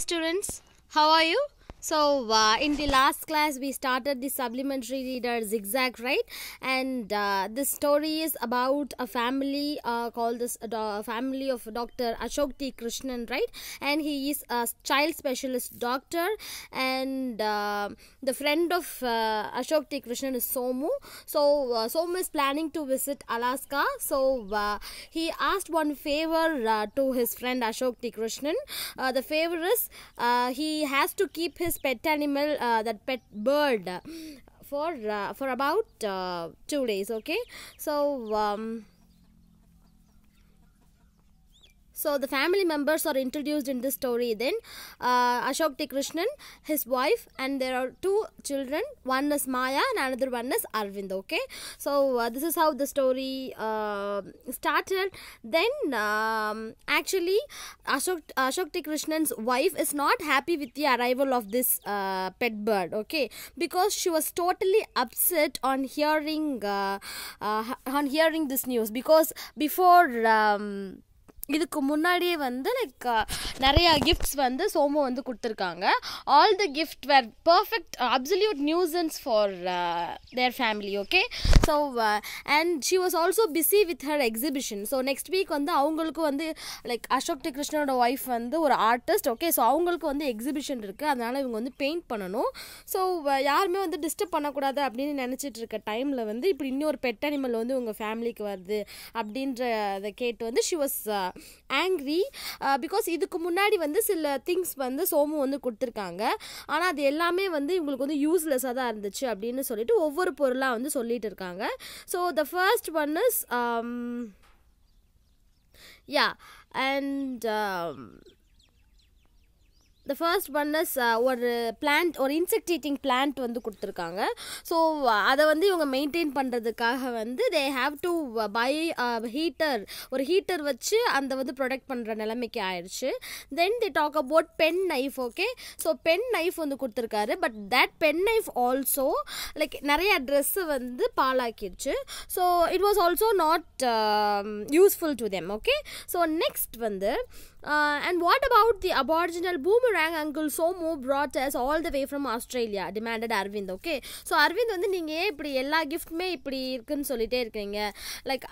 students how are you so uh, in the last class we started the supplementary reader zigzag right and uh, this story is about a family uh, called this uh, family of Dr. Ashok T. Krishnan right and he is a child specialist doctor and uh, the friend of uh, Ashok T. Krishnan is Somu. So Somu is planning to visit Alaska so he asked one favor to his friend Ashok T. Krishnan. the favor is he has to keep his this pet animal uh, that pet bird uh, for uh, for about uh, two days okay so um, So the family members are introduced in this story then. Uh, Ashok Krishnan, his wife and there are two children. One is Maya and another one is Arvind. Okay. So uh, this is how the story uh, started. Then um, actually Ashok, Ashok Krishnan's wife is not happy with the arrival of this uh, pet bird. Okay. Because she was totally upset on hearing uh, uh, on hearing this news because before um, இதுக்கு முன்னாடியே வந்து like நிறையா gifts வந்து சோமோ வந்து கொடுத்துருக்காங்க all the gift were perfect absolute nuisance for their family okay so and she was also busy with her exhibition so next week வந்து அவங்களுக்கும் வந்து லைக் அசோக் டி கிருஷ்ணனோட ஒய்ஃப் வந்து ஒரு ஆர்டிஸ்ட் ஓகே ஸோ அவங்களுக்கு வந்து எக்ஸிபிஷன் இருக்குது அதனால் இவங்க வந்து பெயிண்ட் பண்ணணும் ஸோ யாருமே வந்து டிஸ்டர்ப் பண்ணக்கூடாது அப்படின்னு நினச்சிட்டு இருக்க டைமில் வந்து இப்படி இன்னொரு பெட் அனிமல் வந்து உங்கள் ஃபேமிலிக்கு வருது அப்படின்றத கேட்டு வந்து she was angry because uh, இதுக்கு முன்னாடி வந்து சில திங்ஸ் வந்து சோமு வந்து கொடுத்துருக்காங்க ஆனால் அது எல்லாமே வந்து இவங்களுக்கு வந்து யூஸ்லெஸ்ஸாக தான் இருந்துச்சு அப்படின்னு சொல்லிட்டு ஒவ்வொரு பொருளாக வந்து சொல்லிட்டு இருக்காங்க so the first one is yeah and the first பன்னஸ் ஒரு பிளான்ட் ஒரு இன்செக்ட் ஈட்டிங் பிளான்ட் வந்து கொடுத்துருக்காங்க ஸோ அதை வந்து இவங்க மெயின்டைன் பண்ணுறதுக்காக வந்து they have to buy heater ஒரு ஹீட்டர் வச்சு அந்த வந்து ப்ரொடெக்ட் பண்ணுற நிலைமைக்கு ஆயிடுச்சு then they talk about pen knife okay so pen knife வந்து கொடுத்துருக்காரு but that pen knife also like நிறையா ட்ரெஸ்ஸு வந்து பாலாக்கிடுச்சு so it was also not useful to them okay so next வந்து Uh, and what about the aboriginal boomerang uncle Somo brought us all the way from Australia? demanded Arvind, okay? So Aravind வந்து நீங்கள் ஏன் இப்படி எல்லா கிஃப்ட்டுமே இப்படி இருக்குன்னு சொல்லிகிட்டே இருக்கிறீங்க லைக்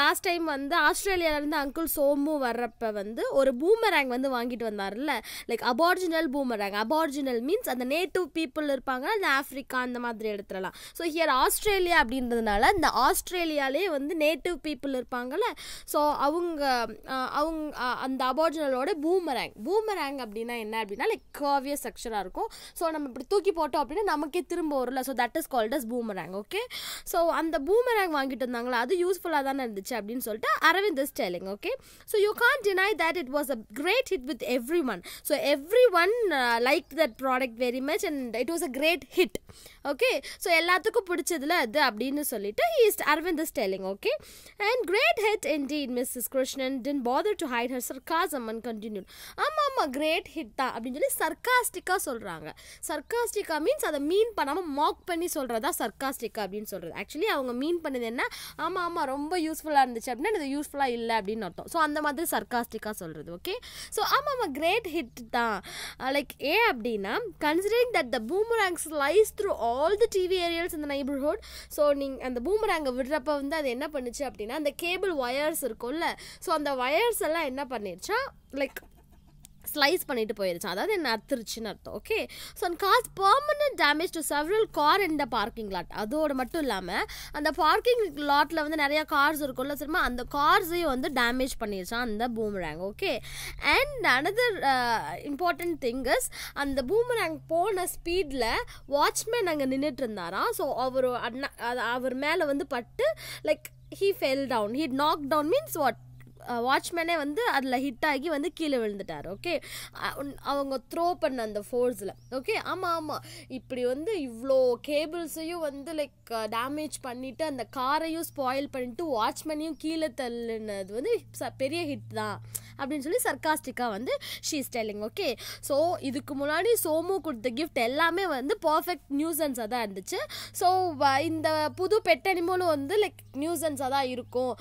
லாஸ்ட் um, டைம் வந்து ஆஸ்திரேலியாவிலேருந்து அங்குள் சோமு வர்றப்ப வந்து ஒரு பூமரேங் வந்து வாங்கிட்டு வந்தார்ல like aboriginal boomerang aboriginal means அந்த நேட்டிவ் பீப்புள் இருப்பாங்க அந்த ஆஃப்ரிக்கா அந்த மாதிரி எடுத்துடலாம் ஸோ ஹியர் ஆஸ்திரேலியா அப்படின்றதுனால இந்த ஆஸ்திரேலியாலே வந்து நேட்டிவ் பீப்புள் இருப்பாங்கல்ல ஸோ அவங்க uh, அவங்க அந்த அபார்ஜினலோட பூமரேங் பூமரேங் அப்படின்னா என்ன அப்படின்னா லைக் கர்வியஸ் ஸ்ட்ரக்சராக இருக்கும் ஸோ நம்ம இப்படி தூக்கி போட்டோம் அப்படின்னா நமக்கே திரும்ப வரல so that is called as boomerang okay so அந்த பூமரேங் வாங்கிட்டு இருந்தாங்களா அது யூஸ்ஃபுல்லாக தானே இருந்துச்சு அப்படின்னு சொல்லிட்டு Aravind is telling okay so you can't deny that it was a great hit with everyone so everyone like that product very much and it was a great hit okay so எல்லாத்துக்கும் பிடிச்சதுல அது அப்படின்னு சொல்லிட்டு he is Aravind telling okay and great hit in deed Mrs Krishnan then bother to hide her sarcasm அம்மன் continue ஆமாம் ஆமாம் great hit தான் அப்படின்னு சொல்லி சர்க்காஸ்டிக்காக சொல்கிறாங்க சர்க்காஸ்டிக்கா மீன்ஸ் அதை மீன் பண்ணாமல் மாக் பண்ணி சொல்கிறதா சர்க்காஸ்டிக்கா அப்படின்னு சொல்கிறது ஆக்சுவலி அவங்க மீன் பண்ணது என்ன ஆமாம் ஆமாம் ரொம்ப யூஸ்ஃபுல்லாக இருந்துச்சு அப்படின்னா அது யூஸ்ஃபுல்லாக இல்லை அப்படின்னு அர்த்தம் ஸோ அந்த மாதிரி சர்க்காஸ்டிக்காக சொல்கிறது ஓகே ஸோ ஆமாம் ஆமாம் கிரேட் ஹிட் தான் லைக் uh, ஏன் அப்படின்னா considering that the boomerangs lies through all all the TV aerials இந்த நைபர்ஹுட் ஸோ நீங்கள் அந்த அங்கே விடுறப்ப வந்து அது என்ன பண்ணுச்சு அப்படின்னா அந்த கேபிள் ஒயர்ஸ் இருக்கும்ல ஸோ அந்த ஒயர்ஸ் எல்லாம் என்ன பண்ணிருச்சா லைக் ஸ்லைஸ் பண்ணிட்டு போயிருச்சு அதாவது என்ன அத்துருச்சுன்னு அர்த்தம் ஓகே ஸோ அந்த cause permanent damage to several car இந்த த பார்க்கிங் லாட் அதோடு மட்டும் இல்லாமல் அந்த பார்க்கிங் லாட்டில் வந்து நிறையா கார்ஸ் இருக்கும்ல சரிமா அந்த கார்ஸையும் வந்து டேமேஜ் பண்ணிருச்சான் அந்த boomerang okay and another important things அந்த பூமரேங் போன ஸ்பீடில் வாட்ச்மேன் அங்கே நின்றுட்டு இருந்தாராம் ஸோ அவர் அண்ணா அவர் மேலே வந்து பட்டு like he fell down he knock down means what வாட்ச்மேனே வந்து அதில் ஹிட் ஆகி வந்து கீழே விழுந்துட்டார் ஓகே அவங்க த்ரோ பண்ண அந்த ஃபோர்ஸில் ஓகே ஆமாம் ஆமாம் இப்படி வந்து இவ்வளோ கேபிள்ஸையும் வந்து லைக் டேமேஜ் பண்ணிவிட்டு அந்த காரையும் ஸ்பாயில் பண்ணிவிட்டு வாட்ச்மேனையும் கீழே தள்ளுனது வந்து பெரிய ஹிட் தான் அப்படின்னு சொல்லி சர்க்காஸ்டிக்காக வந்து ஷீ ஸ்டைலிங் ஓகே ஸோ இதுக்கு முன்னாடி சோமு கொடுத்த கிஃப்ட் எல்லாமே வந்து பர்ஃபெக்ட் நியூசன்ஸாக தான் இருந்துச்சு ஸோ இந்த புது பெட்டனிமோலும் வந்து லைக் நியூசன்ஸாக தான் இருக்கும்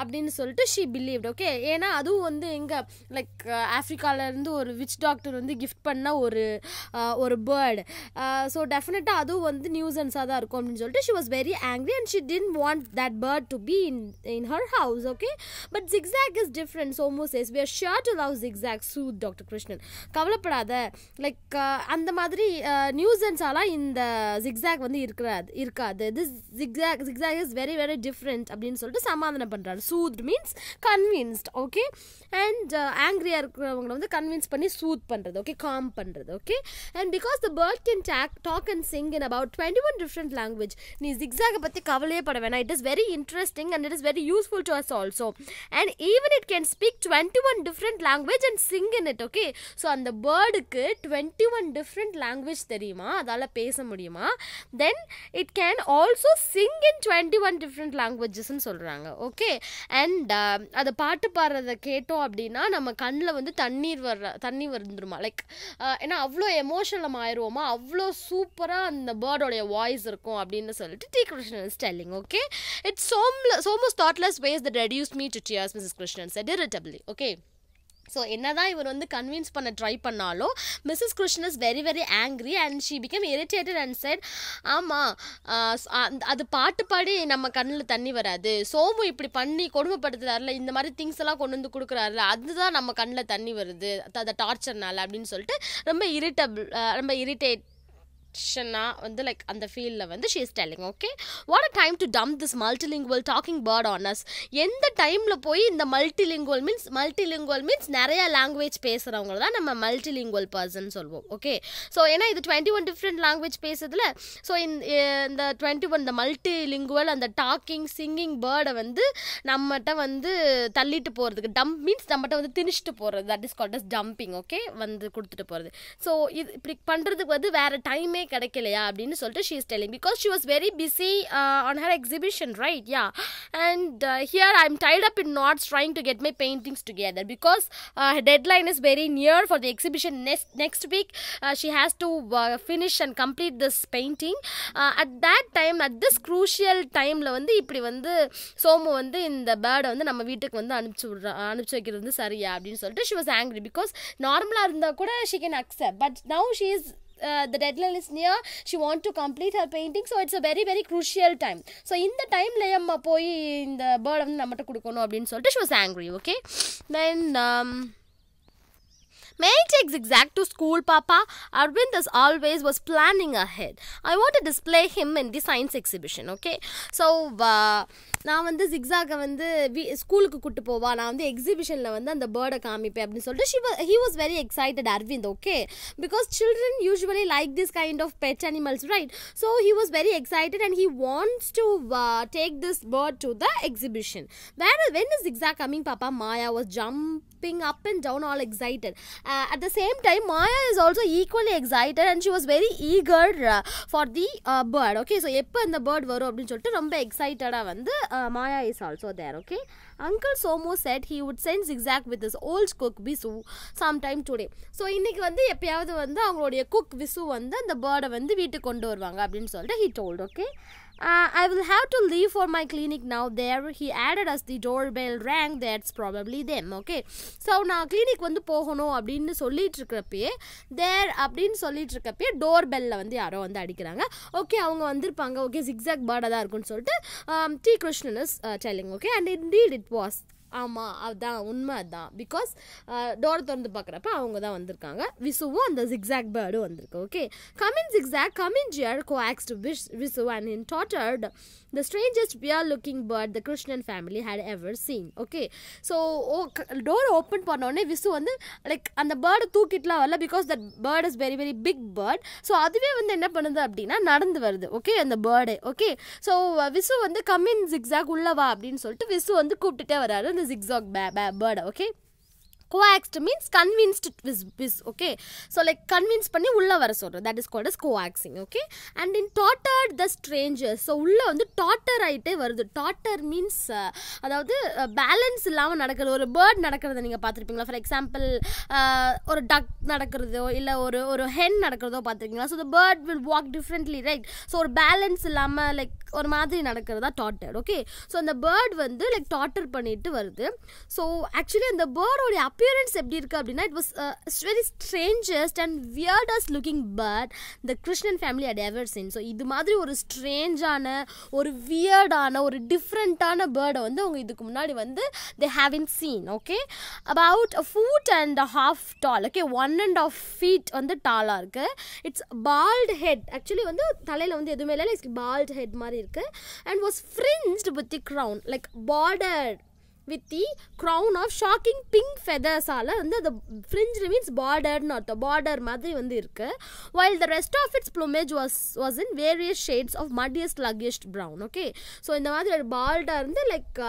அப்படின்னு சொல்லிட்டு ஷீ பிலீவ்ட் ஓகே ஏன்னா அதுவும் வந்து இங்கே லைக் ஆஃப்ரிக்காவிலேருந்து ஒரு விச் டாக்டர் வந்து கிஃப்ட் பண்ண ஒரு ஒரு பேர்டு ஸோ டெஃபினட்டாக அதுவும் வந்து நியூசன்ஸாக தான் இருக்கும் அப்படின்னு சொல்லிட்டு she was very angry and she didn't want that bird to be in in her house okay but Zigzag is different Somo says guys we are sure to love Zigzag soothe doctor Krishnan கவலைப்படாத like uh, அந்த மாதிரி ஆலாம் uh, இந்த zigzag வந்து இருக்கிறாது இருக்காது this Zigzag Zigzag is very very different அப்படின்னு சொல்லிட்டு சமாதானம் பண்ணுறாரு soothe means convinced okay and ஆங்க்ரியாக இருக்கிறவங்கள வந்து கன்வின்ஸ் பண்ணி சூத் பண்ணுறது ஓகே காம் பண்ணுறது okay and because the bird can talk talk and sing in about twenty one different language நீ ஜிக்ஸாகை பற்றி கவலையே பட வேணாம் it is very interesting and it is very useful to us also and even it can speak twenty twenty one different language and sing in it okay so அந்த பேர்டுக்கு twenty one different language தெரியுமா அதால் பேச முடியுமா then it can also sing in twenty one different லாங்குவேஜஸ்ன்னு சொல்கிறாங்க okay and அதை பாட்டு பாடுறதை கேட்டோம் அப்படின்னா நம்ம கண்ணில் வந்து தண்ணீர் வர்ற தண்ணி வந்துருமா லைக் uh, ஏன்னா அவ்வளோ எமோஷனல் நம்ம ஆயிடுவோமா அவ்வளோ சூப்பராக அந்த பேர்டோடைய வாய்ஸ் இருக்கும் அப்படின்னு சொல்லிட்டு D Krishnan telling okay it's சோம்ல Somo's thoughtless ways that reduce me to tears Mrs Krishnan said irritably okay okay so என்ன தான் இவர் வந்து கன்வின்ஸ் பண்ண ட்ரை பண்ணாலும் Mrs Krishnan is very very angry and she become irritated and said ஆமாம் அது பாட்டு பாடி நம்ம கண்ணில் தண்ணி வராது சோமு இப்படி பண்ணி கொடுமைப்படுத்துறாருல இந்த மாதிரி திங்ஸ் எல்லாம் கொண்டு வந்து கொடுக்குறாருல அதுதான் நம்ம கண்ணில் தண்ணி வருது அதை டார்ச்சர்னால அப்படின்னு சொல்லிட்டு ரொம்ப இரிட்டபிள் ரொம்ப இரிட்டேட் செக்ஷனாக வந்து லைக் அந்த ஃபீல்டில் வந்து she is telling okay what a time to dump this multilingual talking bird on us எந்த டைமில் போய் இந்த மல்டிலிங்குவல் மீன்ஸ் மல்டிலிங்குவல் மீன்ஸ் நிறையா லாங்குவேஜ் பேசுகிறவங்கள தான் நம்ம மல்டிலிங்குவல் பர்சன் சொல்வோம் ஓகே ஸோ ஏன்னா இது டுவெண்ட்டி ஒன் டிஃப்ரெண்ட் லாங்குவேஜ் பேசுறதுல ஸோ இந்த டுவெண்ட்டி ஒன் இந்த மல்டிலிங்குவல் அந்த டாக்கிங் சிங்கிங் பேர்டை வந்து நம்மகிட்ட வந்து தள்ளிட்டு போகிறதுக்கு டம்ப் மீன்ஸ் நம்மகிட்ட வந்து திணிச்சிட்டு போகிறது that is called as dumping okay வந்து கொடுத்துட்டு போகிறது ஸோ இது இப்படி பண்ணுறதுக்கு வந்து வேறு டைமே எனக்கு கிடைக்கலையா அப்படின்னு சொல்லிட்டு she is telling because she was very busy on her exhibition right yeah and here I am tied up in not trying to get my paintings together because deadline is very near for the exhibition next next week she has to finish and complete this painting at that time at this crucial டைமில் வந்து இப்படி வந்து சோமு வந்து இந்த பேர்டை வந்து நம்ம வீட்டுக்கு வந்து அனுப்பிச்சி விட்ற அனுப்பிச்சி வைக்கிறது சரியா அப்படின்னு சொல்லிட்டு ஷி வாஸ் ஆங்க்ரி பிகாஸ் நார்மலாக இருந்தால் கூட she can accept but now she is uh, the deadline is near she want to complete her painting so it's a very very crucial time so இந்த டைம்ல அம்மா போய் இந்த பேர்டை வந்து நம்மகிட்ட கொடுக்கணும் அப்படின்னு சொல்லிட்டு she was angry okay then um, May takes Zigzag to school, Papa. Arvind, as always, was planning ahead. I want to display him in the science exhibition, okay? So, uh, நான் வந்து ஜிக்ஸாக வந்து ஸ்கூலுக்கு கூட்டு போவா நான் வந்து எக்ஸிபிஷனில் வந்து அந்த பேர்டை காமிப்பேன் அப்படின்னு சொல்லிட்டு she he was very excited Aravind okay because children usually like this kind of pet animals right so he was very excited and he wants to take this bird to the exhibition where when is Zigzag coming பாப்பா Maya was jump jumping up and down all excited. Uh, at the same time, Maya is also equally excited and she was very eager uh, for the uh, எப்போ இந்த bird வரும் அப்படின்னு சொல்லிட்டு ரொம்ப எக்ஸைட்டடாக வந்து Maya is also there okay uncle Somo said he would send Zigzag with his old cook Vishu some time today so இன்றைக்கி வந்து எப்பயாவது வந்து அவங்களுடைய குக் விசு வந்து அந்த பேர்டை வந்து வீட்டுக்கு கொண்டு வருவாங்க அப்படின்னு சொல்லிட்டு he told okay Uh, I will have to leave for my clinic now there he added as the doorbell rang that's probably them okay so நான் கிளினிக் வந்து போகணும் அப்படின்னு சொல்லிட்டு இருக்கிறப்பயே தேர் அப்படின்னு சொல்லிட்டு இருக்கப்பயே டோர் பெல்லில் வந்து யாரோ வந்து அடிக்கிறாங்க ஓகே அவங்க வந்திருப்பாங்க ஓகே சிக்ஸாக் பேர்டாக தான் இருக்கும்னு சொல்லிட்டு D Krishnan is telling okay and indeed it was ஆமாம் அதுதான் உண்மை அதுதான் பிகாஸ் டோர் திறந்து பார்க்குறப்ப அவங்க தான் வந்திருக்காங்க விசுவும் அந்த ஜிக்ஸாக் பேர்டும் வந்திருக்கு okay come in Zigzag come in dear coaxed விஷ் Vishu and in tottered the strangest weird looking bird the Krishnan family had ever seen okay so ஓ டோர் ஓப்பன் பண்ணோடனே விசு வந்து லைக் அந்த பேர்டை தூக்கிட்டுலாம் வரல because that bird is very very big bird so அதுவே வந்து என்ன பண்ணுது அப்படின்னா நடந்து வருது ஓகே அந்த பேர்டு ஓகே ஸோ விசு வந்து கம்மின் ஜிக்ஸாக் உள்ளவா அப்படின்னு சொல்லிட்டு விசு வந்து கூப்பிட்டுட்டே வராரு அந்த ஜிக்ஸாக் பே பே பேர்டை ஓகே கோஆக்ஸ்ட் மீன்ஸ் கன்வின்ஸ்டு விஸ் விஸ் ஓகே ஸோ லைக் கன்வின்ஸ் பண்ணி உள்ளே வர சொல்கிறோம் that is called as coaxing okay and in tottered the strangers so உள்ளே வந்து டாட்டர் ஆகிட்டே வருது டாட்டர் மீன்ஸ் uh, அதாவது பேலன்ஸ் uh, இல்லாமல் நடக்கிறது ஒரு பேர்ட் நடக்கிறத நீங்கள் பார்த்துருப்பீங்களா ஃபார் எக்ஸாம்பிள் uh, ஒரு டக் நடக்கிறதோ இல்லை ஒரு ஒரு ஹென் நடக்கிறதோ பார்த்துருக்கீங்களா so the bird will walk differently right so ஒரு பேலன்ஸ் இல்லாமல் லைக் ஒரு மாதிரி நடக்கிறதா டாட்டர் ஓகே ஸோ அந்த பேர்ட் வந்து லைக் டாட்டர் பண்ணிட்டு வருது ஸோ ஆக்சுவலி அந்த பேர்டோடைய அப்பியரன்ஸ் எப்படி இருக்குது அப்படின்னா it was it's very strangest and weirdest looking but the Krishnan family had ever seen so இது மாதிரி ஒரு ஸ்ட்ரேஞ்சான ஒரு வியர்டான ஒரு டிஃப்ரெண்ட்டான பேர்டை வந்து அவங்க இதுக்கு முன்னாடி வந்து they have in seen okay about foot and half tall okay one and half feet வந்து டாலாக இருக்குது இட்ஸ் பால்ட் ஹெட் ஆக்சுவலி வந்து தலையில் வந்து எதுவுமே இல்லை பால்ட் ஹெட் மாதிரி இருக்குது and was fringed with the crown like border with the crown of shocking pink ஃபெதர்ஸால் வந்து அந்த ஃப்ரிஞ்ச் மீன்ஸ் பார்டர்னு அர்த்தம் பார்டர் மாதிரி வந்து இருக்குது while the rest of its plumage was was in various shades of muddiest luckiest brown okay so இந்த மாதிரி ஒரு பார்டர் வந்து லைக்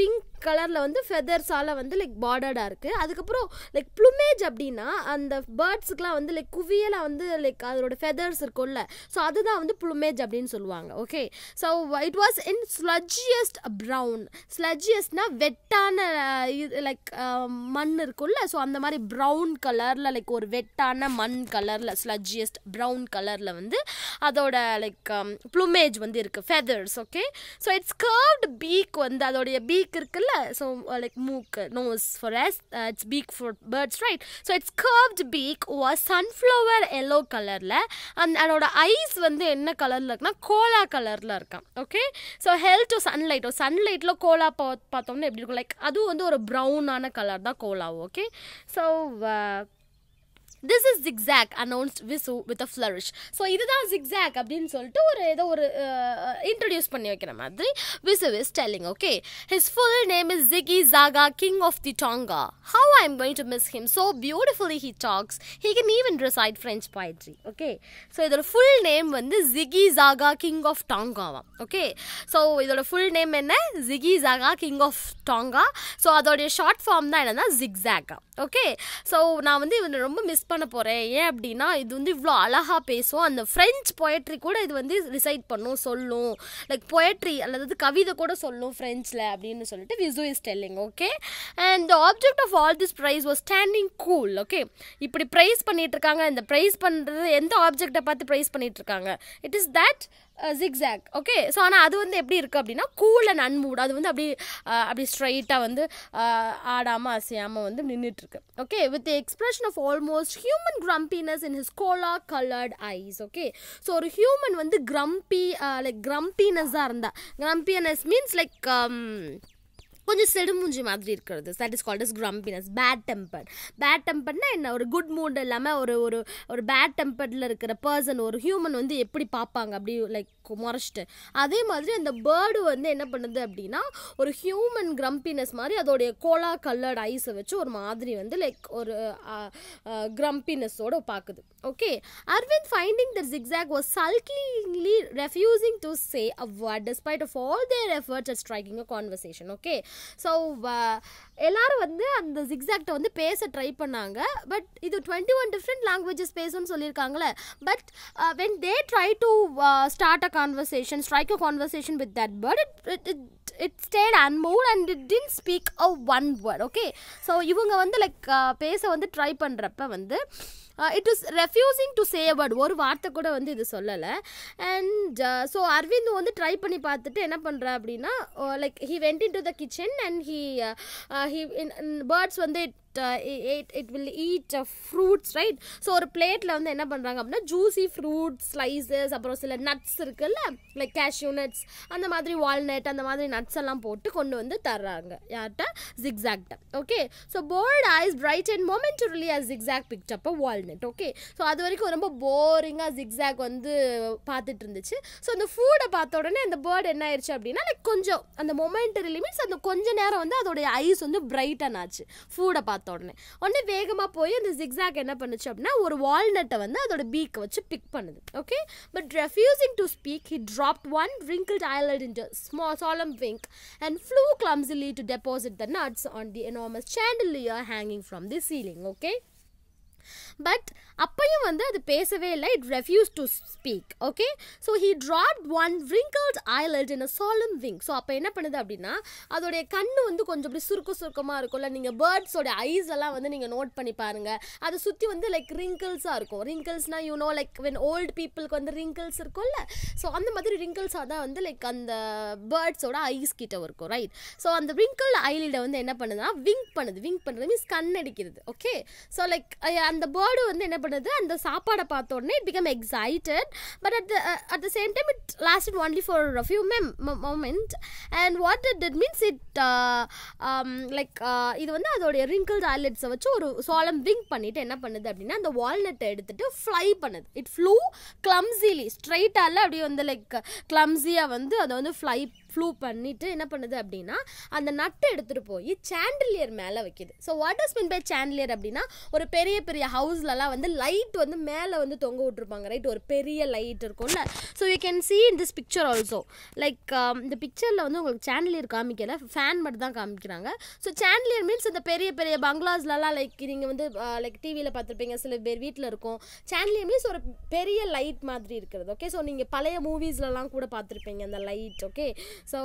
பிங்க் uh, கலரில் வந்து ஃபெதர்ஸால் வந்து லைக் பார்டர்டாக இருக்குது அதுக்கப்புறம் லைக் ப்ளூமேஜ் அப்படின்னா அந்த பேர்ட்ஸுக்கெலாம் வந்து லைக் குவியலாக வந்து லைக் அதோட ஃபெதர்ஸ் இருக்கும்ல ஸோ அதுதான் வந்து ப்ளூமேஜ் அப்படின்னு சொல்லுவாங்க okay so it was in sludgiest brown ஸ்லஜியஸ்ட்னா வெட்டான இது லைக் மண் இருக்கும்ல ஸோ அந்த மாதிரி ப்ரௌன் கலரில் லைக் ஒரு வெட்டான மண் கலரில் ஸ்லஜியஸ்ட் ப்ரௌன் கலரில் வந்து அதோட லைக் ப்ளூமேஜ் um, வந்து இருக்குது feathers okay so it's curved beak வந்து அதோடைய பீக் இருக்குல்ல இருக்குல்ல ஸோ லைக் மூக்கு nose for us it's beak for birds right so it's curved beak oh sunflower yellow கலரில் அண்ட் அதோட ஐஸ் வந்து என்ன கலரில் இருக்குன்னா கோலா கலரில் இருக்கான் okay so held to sunlight சன்லைட்டில் கோலா பார்த்தோம்னா எப்படி இருக்கும் லைக் அதுவும் வந்து ஒரு ப்ரௌனான கலர் தான் கோலாவும் okay so uh, this is zigzag announced Visu with a flourish so இதுதான் ஜிக்ஸாக் அப்படின்னு சொல்லிட்டு ஒரு ஏதோ ஒரு இன்ட்ரடியூஸ் பண்ணி வைக்கிற மாதிரி Visu is telling okay his full name is Zigi Zaga king of the Tanga how I am going to miss him so beautifully he talks he can even recite French poetry okay so இதோட full name வந்து Zigi Zaga king of டாங்காவா okay so இதோட full name என்ன Zigi Zaga king of Tanga so அதோடைய short form தான் என்னன்னா ஜிக்ஸாகா okay so நான் வந்து இவனை ரொம்ப மிஸ் பண்ண பண்ண போகிறேன் ஏன் அப்படின்னா இது வந்து இவ்வளோ அழகாக பேசும் அந்த ஃப்ரெஞ்ச் பொயட்ரி கூட இது வந்து ரிசைட் பண்ணும் சொல்லும் லைக் பொயட்ரி அல்லது கவிதை கூட சொல்லும் ஃப்ரெஞ்சில் அப்படின்னு சொல்லிட்டு Visu is telling okay and the object of all this praise was standing cool okay இப்படி ப்ரைஸ் பண்ணிகிட்ருக்காங்க இந்த ப்ரைஸ் பண்ணுறது எந்த ஆப்ஜெக்டை பார்த்து ப்ரைஸ் பண்ணிகிட்ருக்காங்க it is that zigzag okay so ஆனால் அது வந்து எப்படி இருக்குது அப்படின்னா கூல் அண்ட் அன்மூட் அது வந்து அப்படி அப்படி ஸ்ட்ரைட்டாக வந்து ஆடாமல் அசையாமல் வந்து நின்றுட்டுருக்கு okay with expression of almost human grumpiness in his cola coloured eyes okay so ஒரு ஹியூமன் வந்து கிரம்பி லைக் கிரம்பினஸ்ஸாக இருந்தால் கிரம்பினஸ் மீன்ஸ் லைக் கொஞ்சம் செடுமூஞ்சி மாதிரி இருக்கிறது that is called is grumpiness bad temper bad டெம்பர்னா என்ன ஒரு குட் மூட் இல்லாமல் ஒரு ஒரு ஒரு பேட் டெம்பரில் இருக்கிற பர்சன் ஒரு ஹியூமன் வந்து எப்படி பார்ப்பாங்க அப்படி லைக் முறைச்சிட்டு அதே மாதிரி அந்த பேர்டு வந்து என்ன பண்ணுது அப்படின்னா ஒரு ஹியூமன் க்ரம்பினஸ் மாதிரி அதோடைய கோலா கல்லர்ட் ஐஸை வச்சு ஒரு மாதிரி வந்து லைக் ஒரு கிரம்பினஸோடு பார்க்குது ஓகே அர்விந்த் ஃபைண்டிங் தர் ஜிக்ஸாக் ஒரு சல்கிங்லி refusing to say a despite of of there their efforts striking striking a conversation so எல்லாரும் வந்து அந்த ஜிக்ஸாக்டை வந்து பேச ட்ரை பண்ணாங்க பட் இது டுவெண்ட்டி ஒன் டிஃப்ரெண்ட் லாங்குவேஜஸ் பேசணும்னு சொல்லியிருக்காங்களே but when they try to start a conversation strike a conversation with that but it it it stayed unmoved and it didn't speak a one word okay so இவங்க வந்து like பேச வந்து try பண்ணுறப்ப வந்து it is refusing to say word ஒரு வார்த்தை கூட வந்து இது சொல்லலை அண்ட் ஸோ அரவிந்த் வந்து ட்ரை பண்ணி பார்த்துட்டு என்ன பண்ணுற அப்படின்னா like he went in to the kitchen in and he he in, birds when they it it will eat fruits right so ஒரு பிளேட்டில் வந்து என்ன பண்ணுறாங்க அப்படின்னா ஜூசி ஃப்ரூட் ஸ்லைசஸ் அப்புறம் சில நட்ஸ் இருக்குல்ல லைக் கேஷ்யூ நட்ஸ் அந்த மாதிரி வால்நட் அந்த மாதிரி நட்ஸ் எல்லாம் போட்டு கொண்டு வந்து தர்றாங்க யார்கிட்ட ஜிக்ஸாக்ட okay so board eyes bright and really us zigzag picked up a walnut okay so அது வரைக்கும் ரொம்ப போரிங்காக ஜிக்ஸாக் வந்து பார்த்துட்டு இருந்துச்சு ஸோ அந்த ஃபூடை பார்த்த உடனே அந்த பேர்டு என்ன ஆயிடுச்சு அப்படின்னா லைக் கொஞ்சம் அந்த ரிலி மீன்ஸ் அந்த கொஞ்சம் நேரம் வந்து அதோடைய ஐஸ் வந்து பிரைட்டன் ஆச்சு ஃபூடை பார்த்து பார்த்த உடனே உடனே வேகமாக போய் அந்த ஜிக்ஸாக் என்ன பண்ணுச்சு அப்படின்னா ஒரு வால்நட்டை வந்து அதோட பீக்கை வச்சு பிக் பண்ணுது okay but refusing to speak he dropped one wrinkled eyelid in small solemn wink and flew clumsily to deposit the nuts on the enormous chandelier hanging from the ceiling okay but அப்பையும் வந்து அது பேசவே இல்லை it refuse to speak okay so he dropped one wrinkled eyelid in a solemn wink so அப்போ என்ன பண்ணுது அப்படின்னா அதோடைய கண் வந்து கொஞ்சம் அப்படி சுருக்க சுருக்கமாக இருக்கும்ல நீங்கள் பேர்ட்ஸோட ஐஸ் எல்லாம் வந்து நீங்கள் நோட் பண்ணி பாருங்கள் அதை சுற்றி வந்து லைக் ரிங்கிள்ஸாக இருக்கும் ரிங்கிள்ஸ்னால் you know like when old பீப்புளுக்கு வந்து ரிங்கிள்ஸ் இருக்கும்ல ஸோ அந்த மாதிரி ரிங்கிள்ஸாக தான் வந்து லைக் அந்த பேர்ட்ஸோட ஐஸ் கிட்ட இருக்கும் ரைட் ஸோ அந்த விங்கிள் ஐலிட வந்து என்ன பண்ணுதுன்னா விங்க் பண்ணுது விங்க் பண்ணுறது மீன்ஸ் கண் அடிக்கிறது ஓகே ஸோ லைக் அந்த பேர்டு வந்து என்ன பண்ணுது அந்த சாப்பாடை பார்த்த உடனே it become excited but at the at the same time it it only for few மெம் moment and what it it means it like இது வந்து அதோடைய ரிங்கிள் டாய்லெட்ஸை வச்சு ஒரு சோளம் விங்க் பண்ணிவிட்டு என்ன பண்ணுது அப்படின்னா அந்த வால்நட்டை எடுத்துகிட்டு ஃப்ளை பண்ணுது இட் ஃப்ளூ கிளம்சிலி ஸ்ட்ரைட்டால அப்படியே வந்து லைக் கிளம்சியாக வந்து அதை வந்து ஃப்ளை ஃப்ளூ பண்ணிவிட்டு என்ன பண்ணுது அப்படின்னா அந்த நட்டை எடுத்துகிட்டு போய் சாண்டிலியர் மேலே வைக்கிது so what is mean by chandelier அப்படின்னா ஒரு பெரிய பெரிய ஹவுஸ்லலாம் வந்து லைட் வந்து மேலே வந்து தொங்க விட்ருப்பாங்க ரைட் ஒரு பெரிய லைட் இருக்கும்ல so you can see in this picture also like இந்த பிக்சரில் வந்து உங்களுக்கு சாண்டிலியர் காமிக்கல ஃபேன் மட்டும் தான் காமிக்கிறாங்க ஸோ சாண்டிலியர் மீன்ஸ் இந்த பெரிய பெரிய பங்களாஸ்லலாம் லைக் நீங்கள் வந்து uh, லைக் டிவியில் பார்த்துருப்பீங்க சில பேர் வீட்டில் இருக்கும் சாண்டிலியர் மீன்ஸ் ஒரு பெரிய லைட் மாதிரி இருக்கிறது ஓகே ஸோ நீங்கள் பழைய மூவிஸ்லலாம் கூட பார்த்துருப்பீங்க அந்த light okay so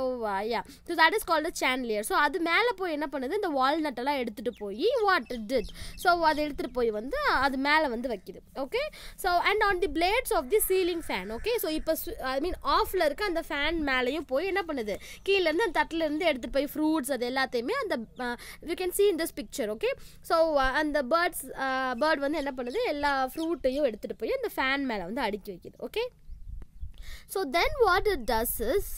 yeah so that is called chandelier so அது மேலே போய் என்ன பண்ணுது இந்த வால்நட்டெல்லாம் எடுத்துகிட்டு போய் வாட் டிட் ஸோ அதை எடுத்துகிட்டு போய் வந்து அது மேலே வந்து வைக்கிது okay so and on the blades of the ceiling fan okay so இப்போ ஐ மீன் ஆஃபில் இருக்க அந்த ஃபேன் மேலேயும் போய் என்ன பண்ணுது கீழேருந்து அந்த தட்டிலேருந்து எடுத்துகிட்டு போய் ஃப்ரூட்ஸ் அது எல்லாத்தையுமே அந்த you can see in this picture okay so அந்த பேர்ட்ஸ் பேர்ட் uh, வந்து என்ன பண்ணுது எல்லா ஃப்ரூட்டையும் எடுத்துகிட்டு போய் அந்த ஃபேன் மேலே வந்து அடுக்கி வைக்கிது okay so then what it does is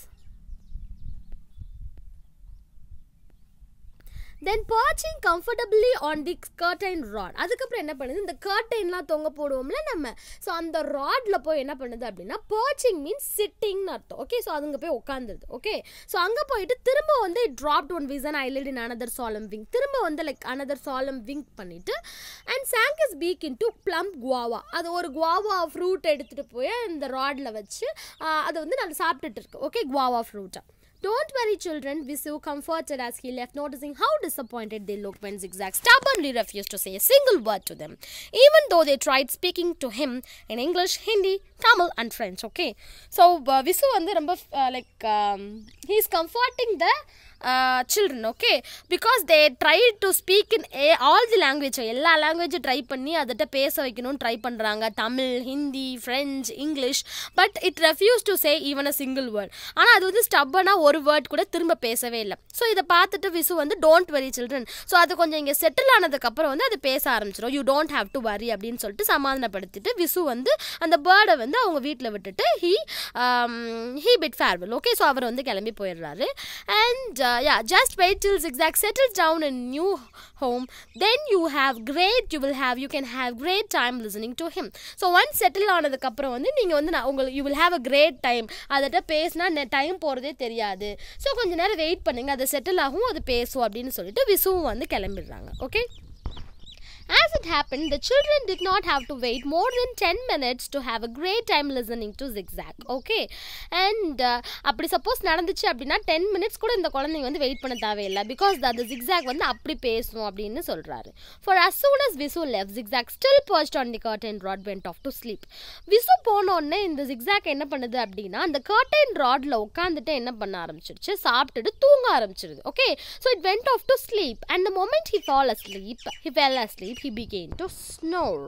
then perching comfortably on the curtain rod அதுக்கப்புறம் என்ன பண்ணுது இந்த கர்டைன்லாம் தொங்க போடுவோம்ல நம்ம ஸோ அந்த ராட்ல போய் என்ன பண்ணுது அப்படின்னா பர்ச்சிங் மீன்ஸ் சிட்டிங்னு அர்த்தம் ஓகே ஸோ அதுங்க போய் உட்காந்துருது ஓகே ஸோ அங்கே போயிட்டு திரும்ப வந்து dropped one wizened eyelid in another solemn wink திரும்ப வந்து லைக் அனதர் சாலம் விங் பண்ணிட்டு and sank his beak in to plum guava அது ஒரு குவாவா ஃப்ரூட் எடுத்துகிட்டு போய் இந்த ராட்ல வச்சு அதை வந்து நல்லா சாப்பிட்டுட்டு இருக்கு ஓகே குவாவா ஃப்ரூட்டை Don't worry, children, Visu comforted as he left, noticing how disappointed they looked when Zigzag stubbornly refused to say a single word to them, even though they tried speaking to him in English, Hindi, Tamil, and French. Okay, so uh, Visu and the uh, like um, he's comforting the children okay because they try to speak in a all the language எல்லா லாங்குவேஜும் try பண்ணி அதட்ட பேச வைக்கணும்னு try பண்ணுறாங்க Tamil Hindi French English but it refuse to say even a single word ஆனால் அது வந்து ஸ்டப்பனாக ஒரு வேர்ட் கூட திரும்ப பேசவே இல்லை ஸோ இதை பார்த்துட்டு விசு வந்து டோன்ட் வரி சில்ட்ரன் ஸோ அது கொஞ்சம் இங்கே செட்டில் ஆனதுக்கப்புறம் வந்து அது பேச ஆரம்பிச்சிடும் you don't have to worry அப்படின்னு சொல்லிட்டு சமாதானப்படுத்திட்டு விசு வந்து அந்த பேர்டை வந்து அவங்க வீட்டில் விட்டுட்டு he he bid farewell okay so அவர் வந்து கிளம்பி போயிடுறாரு and yeah just wait till till settle down down new home then you have great you you will you can can great time listening listening to so once settle ஆனதுக்கப்புறம் வந்து நீங்கள் வந்து நான் உங்களுக்கு you will have a great time அதட்ட பேசினா time போகிறதே தெரியாது ஸோ கொஞ்சம் நேரம் வெயிட் பண்ணுங்கள் அது செட்டில் ஆகும் அது பேசும் அப்படின்னு சொல்லிட்டு விசுவும் வந்து கிளம்பிடுறாங்க okay As it happened, the children did not have to wait more than 10 minutes to have a great time listening to zigzag. Okay and uh, அப்படி சப்போஸ் நடந்துச்சு அப்படின்னா டென் மினிட்ஸ் கூட இந்த குழந்தைங்க வந்து வெயிட் பண்ண தேவையில்லை பிகாஸ் அந்த ஜிக்ஸாக் வந்து அப்படி பேசும் அப்படின்னு சொல்கிறாரு for as soon as Visu left zigzag still perched on the curtain rod went off to sleep Visu போனோடனே இந்த ஜிக்ஸாக் என்ன பண்ணுது அப்படின்னா அந்த கர்டன் ராட்ல உட்காந்துட்டு என்ன பண்ண ஆரம்பிச்சிருச்சு சாப்பிட்டுட்டு தூங்க ஆரம்பிச்சிருது okay so it went off to sleep and the moment he fall asleep he fell asleep until he began to snore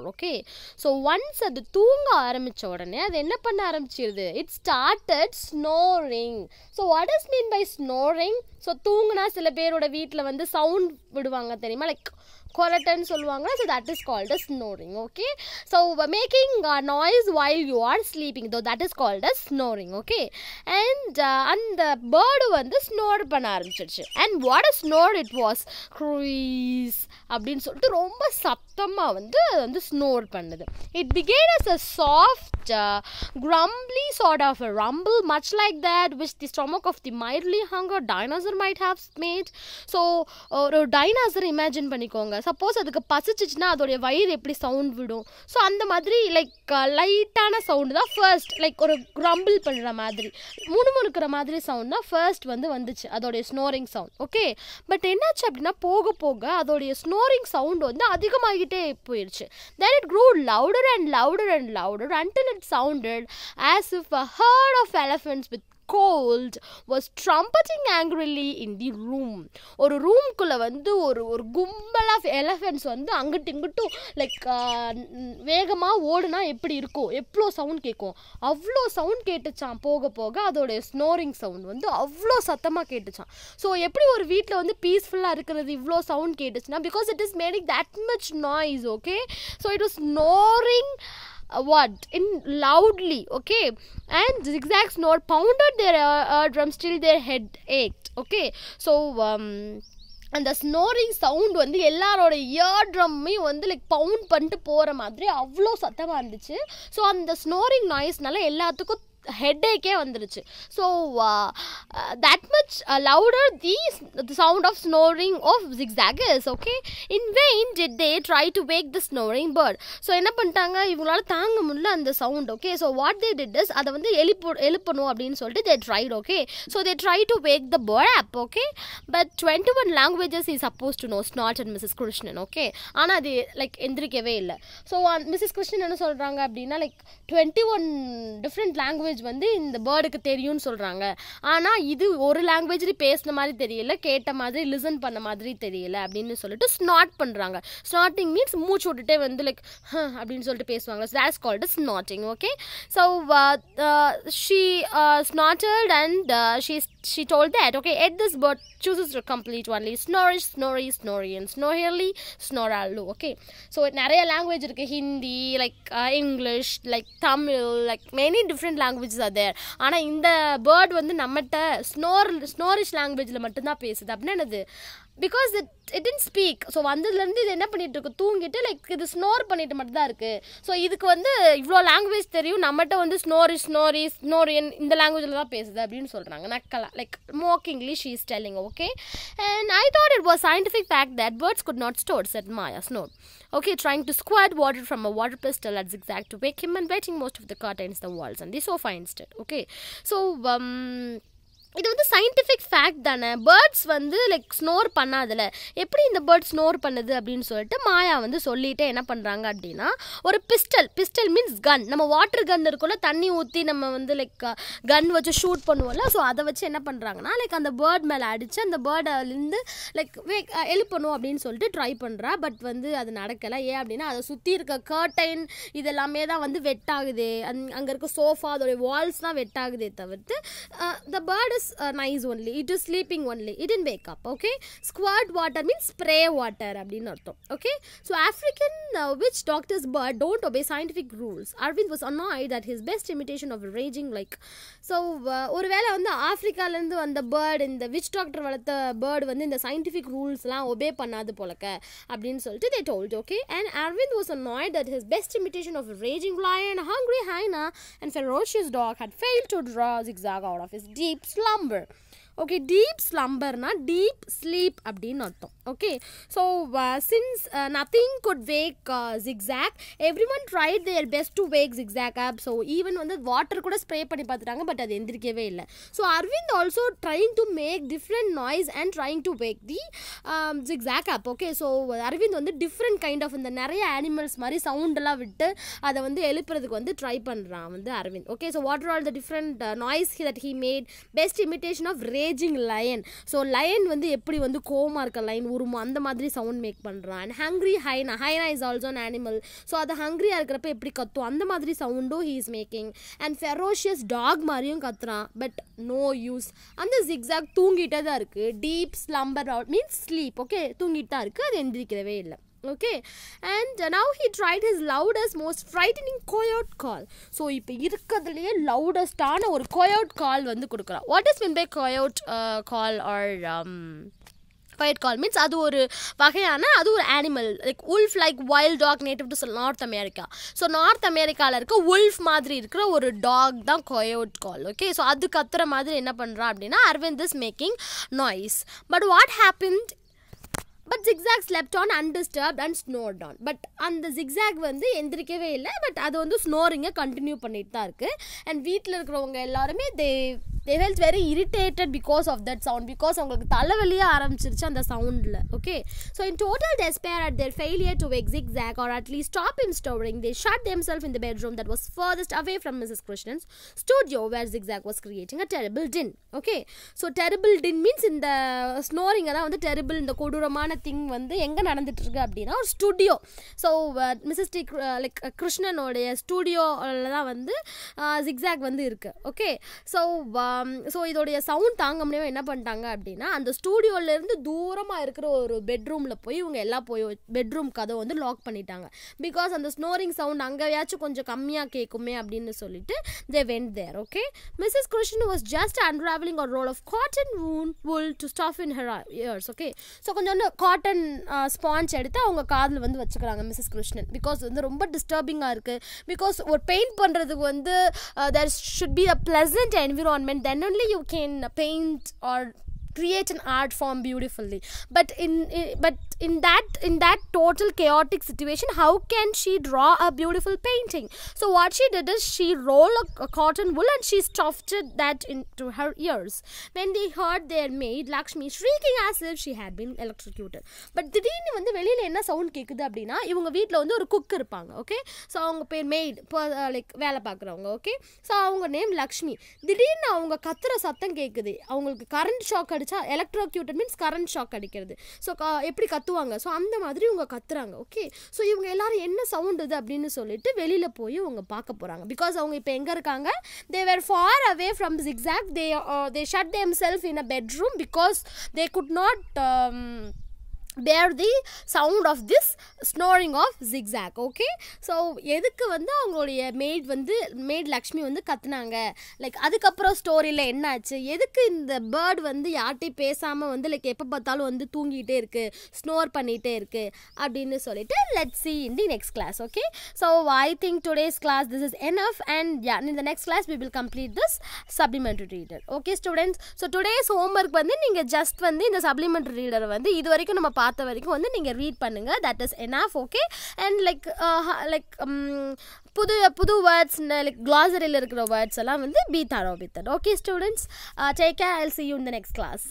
so once அது தூங்க ஆரம்பித்த உடனே அது என்ன பண்ண ஆரம்பிச்சிருது it started snoring so what is mean by snoring so தூங்கினா சில பேரோட வீட்டில் வந்து சவுண்ட் விடுவாங்க தெரியுமா லைக் கொரட்டன் சொல்லுவாங்க so that is called a snoring okay so making noise while you are sleeping though that is called a snoring okay and அந்த பேர்டு வந்து ஸ்னோர் பண்ண ஆரம்பிச்சிருச்சு and what a snore it was cruise அப்படின்னு சொல்லிட்டு ரொம்ப சத்தமாக வந்து வந்து ஸ்னோர் பண்ணுது it began as a soft grumbly sort of a rumble much like that which the stomach of the merely hungry dinosaur might have made so ஒரு dinosaur imagine பண்ணிக்கோங்க suppose அதுக்கு பசிச்சிச்சுன்னா அதோடைய வயிறு எப்படி சவுண்ட் விடும் ஸோ அந்த மாதிரி லைக் லைட்டான சவுண்டு தான் ஃபர்ஸ்ட் லைக் ஒரு க்ரம்பிள் பண்ணுற மாதிரி முணுமுணுக்கிற மாதிரி சவுண்ட் தான் ஃபர்ஸ்ட் வந்து வந்துச்சு அதோடைய ஸ்னோரிங் சவுண்ட் ஓகே பட் என்னாச்சு அப்படின்னா போக போக அதோடைய ஸ்னோரிங் சவுண்ட் வந்து அதிகமாகிட்டே போயிடுச்சு then it grew louder and louder and louder until it sounded as if a herd of elephants with cold was trumpeting angrily in the room ஒரு ரூம்குள்ளே வந்து ஒரு ஒரு கும்பல் ஆஃப் எலஃபென்ட்ஸ் வந்து அங்கிட்டு இங்கிட்டும் லைக் வேகமாக ஓடுனா எப்படி இருக்கும் எவ்வளோ சவுண்ட் கேட்கும் அவ்வளோ சவுண்ட் கேட்டுச்சான் போக போக அதோடைய ஸ்னோரிங் சவுண்ட் வந்து அவ்வளோ சத்தமாக கேட்டுச்சான் ஸோ எப்படி ஒரு வீட்டில் வந்து பீஸ்ஃபுல்லாக இருக்கிறது இவ்வளோ சவுண்ட் கேட்டுச்சுன்னா because it is making that much noise okay so it was snoring uh, what in loudly okay and zigzag snore pounded their uh, uh, drums till their head ached okay so um அந்த snoring sound வந்து எல்லாரோட year ட்ரம்மையும் வந்து like bound பண்ணிட்டு போகிற மாதிரி அவ்வளோ சத்தமாக இருந்துச்சு ஸோ அந்த ஸ்னோரிங் நாய்ஸ்னால எல்லாத்துக்கும் ஹெட்டேக்கே வந்துருச்சு so that much louder the sound of snoring of zigzag's okay in vain did they try to wake the snoring bird so என்ன பண்ணிட்டாங்க இவங்களால தாங்க முடியல அந்த sound okay so what they did is அதை வந்து எழுப்பு எழுப்பணும் அப்படின்னு சொல்லிட்டு they tried okay so they try to wake the bird up okay but twenty one languages is suppose to know snort and Mrs Krishnan okay ஆனால் அது like எந்திரிக்கவே இல்லை ஸோ மிஸ்ஸஸ் கிருஷ்ணன் என்ன சொல்கிறாங்க அப்படின்னா like twenty one different language language வந்து இந்த பேர்டுக்கு தெரியும்னு சொல்கிறாங்க ஆனால் இது ஒரு லாங்குவேஜ் பேசின மாதிரி தெரியல கேட்ட மாதிரி லிசன் பண்ண மாதிரி தெரியல அப்படின்னு சொல்லிட்டு ஸ்னாட் பண்ணுறாங்க ஸ்னாட்டிங் மீன்ஸ் மூச்சு விட்டுட்டே வந்து லைக் அப்படின்னு சொல்லிட்டு பேசுவாங்க that's called snorting okay so she snorted and she she told that okay at this bird chooses complete only Snorri Snorri Snorri and and snorri okay so நிறைய லாங்குவேஜ் இருக்குது Hindi like English like Tamil like many different language languages அது ஆனால் இந்த bird வந்து நம்மகிட்ட snore ஸ்னோரிஷ் லாங்குவேஜில் மட்டும்தான் பேசுது அப்படின்னா என்னது because it it in speak so வந்ததுலேருந்து இது என்ன பண்ணிட்டு இருக்கு தூங்கிட்டு லைக் இது ஸ்னோர் பண்ணிட்டு மட்டும் தான் இருக்குது ஸோ இதுக்கு வந்து இவ்வளோ லாங்குவேஜ் தெரியும் நம்மகிட்ட வந்து ஸ்னோரி ஸ்னோரி ஸ்னோரியன் இந்த லாங்குவேஜில் தான் பேசுது அப்படின்னு சொல்கிறாங்க நக்கலா like mock English is telling okay and I thought it was scientific fact that birds could not snore said Maya snore Okay, trying to squirt water from a water pistol at Zigzag to wake him and wetting most of the curtains, the walls, and the sofa instead. Okay, so um. இது வந்து scientific fact தானே birds வந்து like snore பண்ணாதில்ல எப்படி இந்த bird snore பண்ணுது அப்படின்னு சொல்லிட்டு மாயா வந்து சொல்லிட்டு என்ன பண்ணுறாங்க அப்படின்னா ஒரு பிஸ்டல் பிஸ்டல் மீன்ஸ் கன் நம்ம வாட்டர் கன் இருக்குள்ள தண்ணி ஊற்றி நம்ம வந்து லைக் கன் வச்சு ஷூட் பண்ணுவோம்ல ஸோ அதை வச்சு என்ன பண்ணுறாங்கன்னா லைக் அந்த பேர்ட் மேலே அடித்து அந்த பேர்டிலேருந்து லைக் எழுப்பணும் அப்படின்னு சொல்லிட்டு ட்ரை பண்ணுறா பட் வந்து அது நடக்கலை ஏன் அப்படின்னா அதை சுற்றி இருக்க கர்டைன் இதெல்லாமே தான் வந்து வெட்டாகுது அந் அங்கே இருக்க சோஃபா அதோடைய வால்ஸ் தான் வெட்டாகுதே தவிர்த்து the bird is uh, nice only it is sleeping only it didn't wake up okay squirt water means spray water அப்படின்னு அர்த்தம் okay so African witch doctors but don't obey scientific rules Aravind was annoy that his best imitation of raging like so ஒருவேளை வந்து ஆஃப்ரிக்காலேருந்து வந்த bird இந்த which doctor வளர்த்த bird வந்து இந்த scientific ரூல்ஸ்லாம் obey பண்ணாது போலக்க அப்படின்னு சொல்லிட்டு they told okay and Aravind was annoy that his best imitation of raging lion, hungry hyena, and ferocious dog had failed to draw Zigzag out of his deep slumber. number okay deep ஸ்லம்பர்னா deep sleep அப்படின்னு அர்த்தம் okay so since nothing could wake Zigzag everyone tried their best to wake Zigzag up so even வந்து water கூட spray பண்ணி பார்த்துட்டாங்க but அது எந்திரிக்கவே இல்லை so Aravind also trying to make different noise and trying to wake the Zigzag up okay so Aravind வந்து different kind of இந்த நிறைய அனிமல்ஸ் மாதிரி சவுண்டெல்லாம் விட்டு அதை வந்து எழுப்புறதுக்கு வந்து ட்ரை பண்ணுறான் வந்து Aravind okay so what are all the different noise that he made best imitation of ரே ரேஜிங் லயன் ஸோ லயன் வந்து எப்படி வந்து கோமா இருக்க லைன் உருமோ அந்த மாதிரி சவுண்ட் மேக் பண்ணுறான் and hungry hyena hyena is also an animal so அது ஹங்க்ரியாக இருக்கிறப்ப எப்படி கத்தும் அந்த மாதிரி சவுண்டும் he is making and ferocious dog மாதிரியும் கத்துறான் பட் நோ யூஸ் அந்த ஜிக்ஸாக் தூங்கிட்டே தான் இருக்குது deep slumber means sleep okay தூங்கிட்டு தான் இருக்குது அது எந்திரிக்கிறவே இல்லை okay and now he tried his loudest most frightening coyote call so இப்போ இருக்கிறதுலையே லவுடஸ்டான ஒரு கோயவுட் கால் வந்து கொடுக்குறான் what is mean by coyote call or coyote call means அது ஒரு வகையான அது ஒரு animal like wolf like wild dog native to சொல் நார்த் அமெரிக்கா ஸோ நார்த் அமெரிக்காவில் இருக்க உல்ஃப் மாதிரி இருக்கிற ஒரு டாக் தான் கொயோட் கால் ஓகே ஸோ அது கத்துற மாதிரி என்ன பண்ணுறான் அப்படின்னா Aravind is making noise but what happened but Zigzag slept on undisturbed and snored on but அந்த ஜிக்ஸாக் வந்து எந்திரிக்கவே இல்லை பட் அது வந்து ஸ்னோரிங்கை கண்டினியூ பண்ணிட்டு தான் இருக்குது அண்ட் வீட்டில் இருக்கிறவங்க எல்லாருமே they they felt very irritated because of that sound because அவங்களுக்கு தலைவலியே ஆரம்பிச்சிருச்சு அந்த சவுண்டில் okay so in total despair at their failure to Zigzag or at least stop him snoring they shut them self இந்த bedroom that was furthest away from Mrs Krishnan's studio where Zigzag was creating a terrible din okay so terrible din means இந்த ஸ்னோரிங்கை தான் வந்து terrible இந்த கொடூரமான thing வந்து எங்கே நடந்துட்டுருக்கு அப்படின்னா ஒரு studio so Mrs D like கிருஷ்ணனோடைய ஸ்டுடியோவில் தான் வந்து ஜிக்ஸாக் uh, வந்து இருக்குது ஓகே ஸோ uh, ஸோ இதோடைய சவுண்ட் தாங்க முடியாமல் என்ன பண்ணிட்டாங்க அப்படின்னா அந்த ஸ்டூடியோலேருந்து தூரமாக இருக்கிற ஒரு பெட்ரூமில் போய் இவங்க எல்லாம் போய் பெட்ரூம் கதவை வந்து லாக் பண்ணிட்டாங்க பிகாஸ் அந்த ஸ்னோரிங் சவுண்ட் அங்கேயாச்சும் கொஞ்சம் கம்மியாக கேட்குமே அப்படின்னு சொல்லிட்டு they went there okay Mrs Krishnan was just unravelling ஒரு ரோல் ஆஃப் காட்டன் வூன் wool to stuff in her ears okay so கொஞ்சம் காட்டன் ஸ்பான்ச் எடுத்து அவங்க காதில் வந்து வச்சுக்கிறாங்க மிஸ்ஸஸ் கிருஷ்ணன் பிகாஸ் வந்து ரொம்ப டிஸ்டர்பிங்காக இருக்குது பிகாஸ் ஒரு பெயிண்ட் பண்ணுறதுக்கு வந்து there should be a pleasant environment then only you can paint or create an art form beautifully but in, but in that in that total chaotic situation how can she draw a beautiful painting so what she did is she rolled a, a cotton wool and she stuffed that into her ears when they heard their maid lakshmi shrieking as if she had been electrocuted but திடீர்னு வந்து வெளியில் என்ன sound கேட்குது அப்படின்னா இவங்க வீட்டில் வந்து ஒரு குக் இருப்பாங்க ஓகே ஸோ அவங்க பேர் மெய்ட் இப்போ லைக் வேலை பார்க்குறவங்க ஓகே ஸோ அவங்க நேம் லக்ஷ்மி திடீர்னு அவங்க கத்துற சத்தம் கேட்குது அவங்களுக்கு கரண்ட் ஷாக் அடி அடிச்சா எலக்ட்ரோக்யூட்டட் மீன்ஸ் கரண்ட் ஷாக் அடிக்கிறது ஸோ எப்படி கத்துவாங்க ஸோ அந்த மாதிரி இவங்க கத்துறாங்க ஓகே ஸோ இவங்க எல்லாரும் என்ன சவுண்ட் இது அப்படின்னு சொல்லிட்டு வெளியில் போய் அவங்க பார்க்க போகிறாங்க பிகாஸ் அவங்க இப்போ எங்கே இருக்காங்க they were far away from exact they they shut them self in a bedroom because they could not bear the sound of this snoring of Zigzag okay so எதுக்கு வந்து அவங்களுடைய மேய்ட் வந்து மேட் லக்ஷ்மி வந்து கத்துனாங்க லைக் அதுக்கப்புறம் ஸ்டோரியில் என்ன ஆச்சு எதுக்கு இந்த பேர்டு வந்து யார்கிட்டையும் பேசாமல் வந்து லைக் எப்போ பார்த்தாலும் வந்து தூங்கிகிட்டே இருக்குது ஸ்னோர் பண்ணிகிட்டே இருக்குது அப்படின்னு சொல்லிட்டு let see in the next class okay so I think today's class this is enough and yeah இந்த next class we will complete this supplementary reader okay students so today's homework வந்து நீங்கள் just வந்து இந்த supplementary ரீடரை வந்து இது வரைக்கும் நம்ம பார்த்த வரைக்கும் வந்து நீங்கள் ரீட் பண்ணுங்கள் that is off okay and like like புது புது வேர்ட்ஸ் லைக் க்ளாசரியில் இருக்கிற வேர்ட்ஸ் எல்லாம் வந்து be thorough okay students take care I'll see you in the next class